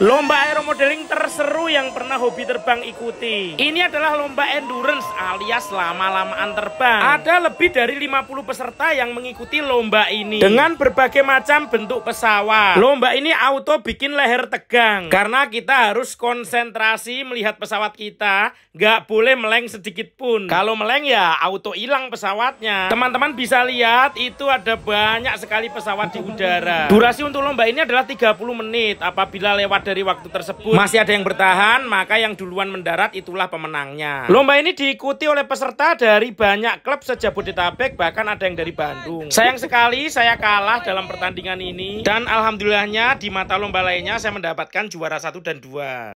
Lomba Modeling terseru yang pernah hobi terbang ikuti. Ini adalah lomba endurance alias lama-lamaan terbang. Ada lebih dari 50 peserta yang mengikuti lomba ini. Dengan berbagai macam bentuk pesawat. Lomba ini auto bikin leher tegang. Karena kita harus konsentrasi melihat pesawat kita. Gak boleh meleng sedikit pun. Kalau meleng ya auto hilang pesawatnya. Teman-teman bisa lihat itu ada banyak sekali pesawat di udara. Durasi untuk lomba ini adalah 30 menit. Apabila lewat dari waktu tersebut tersebut masih ada yang bertahan, maka yang duluan mendarat itulah pemenangnya. Lomba ini diikuti oleh peserta dari banyak klub sejabodetabek, bahkan ada yang dari Bandung. Sayang sekali saya kalah dalam pertandingan ini dan alhamdulillahnya di mata lomba lainnya saya mendapatkan juara satu dan dua.